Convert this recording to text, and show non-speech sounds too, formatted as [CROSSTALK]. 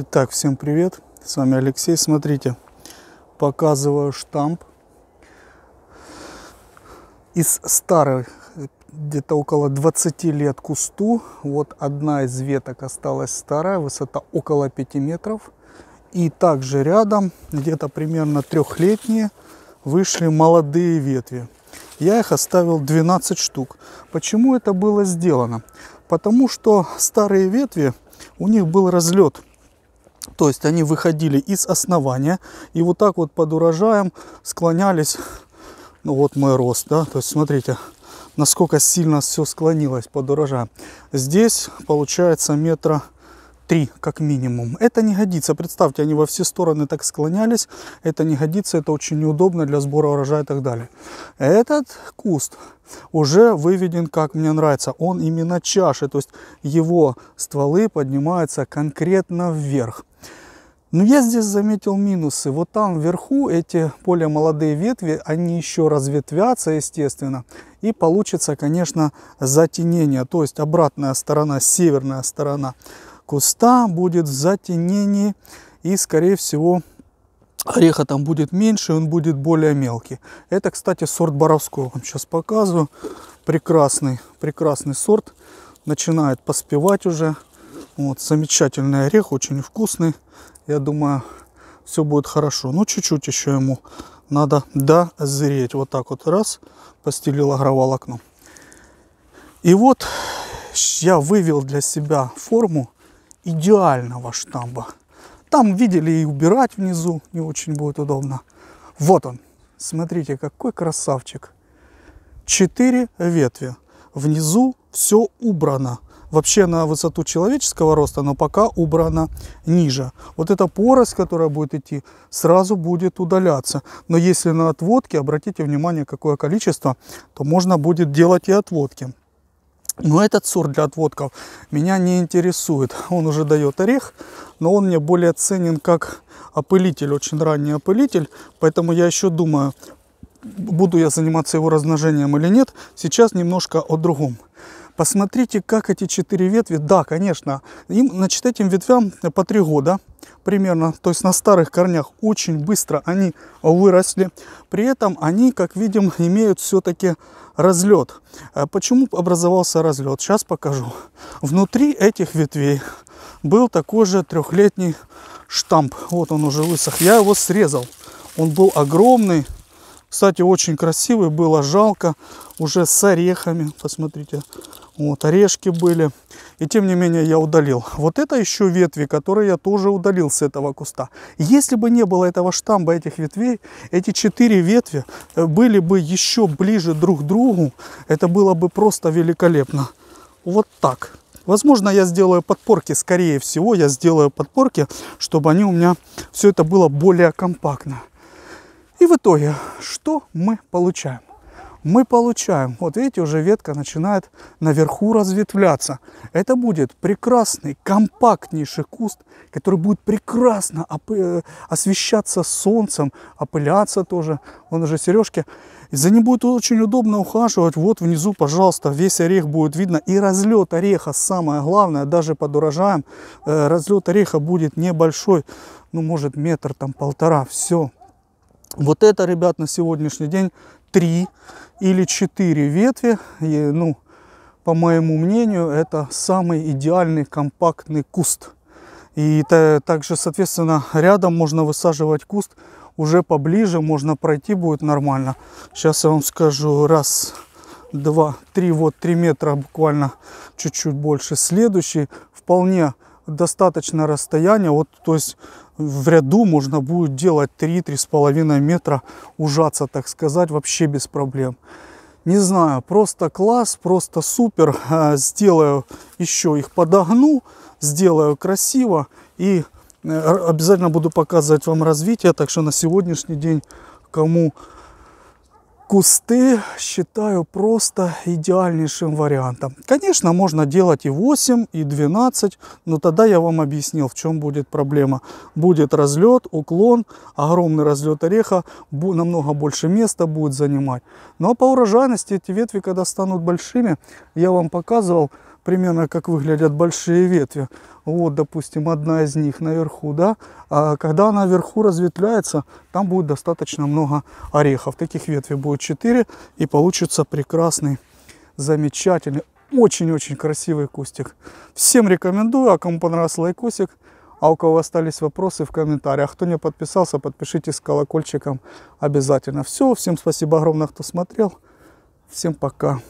Итак, всем привет, с вами Алексей. Смотрите, показываю штамп из старой где-то около 20 лет кусту. Вот одна из веток осталась старая, высота около 5 метров. И также рядом, где-то примерно трехлетние, вышли молодые ветви. Я их оставил 12 штук. Почему это было сделано? Потому что старые ветви, у них был разлет – то есть они выходили из основания и вот так вот под урожаем склонялись. Ну вот мой рост, да, то есть смотрите, насколько сильно все склонилось под урожаем. Здесь получается метра три как минимум. Это не годится. Представьте, они во все стороны так склонялись. Это не годится, это очень неудобно для сбора урожая и так далее. Этот куст уже выведен, как мне нравится. Он именно чаши, то есть его стволы поднимаются конкретно вверх. Но ну, я здесь заметил минусы. Вот там вверху эти более молодые ветви, они еще разветвятся, естественно. И получится, конечно, затенение. То есть обратная сторона, северная сторона куста будет в затенении. И, скорее всего, ореха там будет меньше, он будет более мелкий. Это, кстати, сорт Боровского. Вам сейчас показываю. Прекрасный, прекрасный сорт. Начинает поспевать уже. Вот, замечательный орех, очень вкусный я думаю, все будет хорошо. Ну, чуть-чуть еще ему надо дозреть. Вот так вот раз, постелил агроволокно. И вот я вывел для себя форму идеального штамба. Там, видели, и убирать внизу не очень будет удобно. Вот он. Смотрите, какой красавчик. Четыре ветви. Внизу все убрано вообще на высоту человеческого роста, но пока убрана ниже. Вот эта порость, которая будет идти, сразу будет удаляться. Но если на отводке, обратите внимание, какое количество, то можно будет делать и отводки. Но этот сорт для отводков меня не интересует. Он уже дает орех, но он мне более ценен как опылитель, очень ранний опылитель. Поэтому я еще думаю, буду я заниматься его размножением или нет. Сейчас немножко о другом. Посмотрите, как эти четыре ветви, да, конечно, им, значит, этим ветвям э, по три года примерно, то есть на старых корнях очень быстро они выросли. При этом они, как видим, имеют все-таки разлет. А почему образовался разлет? Сейчас покажу. Внутри этих ветвей был такой же трехлетний штамп. Вот он уже высох. Я его срезал. Он был огромный. Кстати, очень красивый, было жалко. Уже с орехами, посмотрите. Вот, орешки были. И тем не менее я удалил. Вот это еще ветви, которые я тоже удалил с этого куста. Если бы не было этого штамба, этих ветвей, эти четыре ветви э, были бы еще ближе друг к другу. Это было бы просто великолепно. Вот так. Возможно, я сделаю подпорки, скорее всего, я сделаю подпорки, чтобы они у меня все это было более компактно. И в итоге, что мы получаем? мы получаем, вот видите, уже ветка начинает наверху разветвляться. Это будет прекрасный, компактнейший куст, который будет прекрасно э, освещаться солнцем, опыляться тоже. Он уже сережки. За ним будет очень удобно ухаживать. Вот внизу, пожалуйста, весь орех будет видно. И разлет ореха, самое главное, даже под урожаем, э, разлет ореха будет небольшой, ну, может, метр, там, полтора, все. Вот это, ребят, на сегодняшний день три или четыре ветви. И, ну, по моему мнению, это самый идеальный компактный куст. И также, соответственно, рядом можно высаживать куст уже поближе, можно пройти будет нормально. Сейчас я вам скажу, раз, два, три, вот три метра буквально чуть-чуть больше. Следующий вполне достаточно расстояние, вот то есть в ряду можно будет делать 3-3,5 метра, ужаться, так сказать, вообще без проблем. Не знаю, просто класс, просто супер. [LAUGHS] А, сделаю еще их подогну, сделаю красиво и э, обязательно буду показывать вам развитие. Так что на сегодняшний день, кому кусты считаю просто идеальнейшим вариантом. Конечно, можно делать и 8, и 12, но тогда я вам объяснил, в чем будет проблема. Будет разлет, уклон, огромный разлет ореха, намного больше места будет занимать. Но ну, а по урожайности эти ветви, когда станут большими, я вам показывал, примерно как выглядят большие ветви. Вот, допустим, одна из них наверху, да. А когда она вверху разветвляется, там будет достаточно много орехов. Таких ветвей будет 4, и получится прекрасный, замечательный, очень-очень красивый кустик. Всем рекомендую, а кому понравился лайкосик, а у кого остались вопросы в комментариях, кто не подписался, подпишитесь с колокольчиком обязательно. Все, всем спасибо огромное, кто смотрел. Всем пока.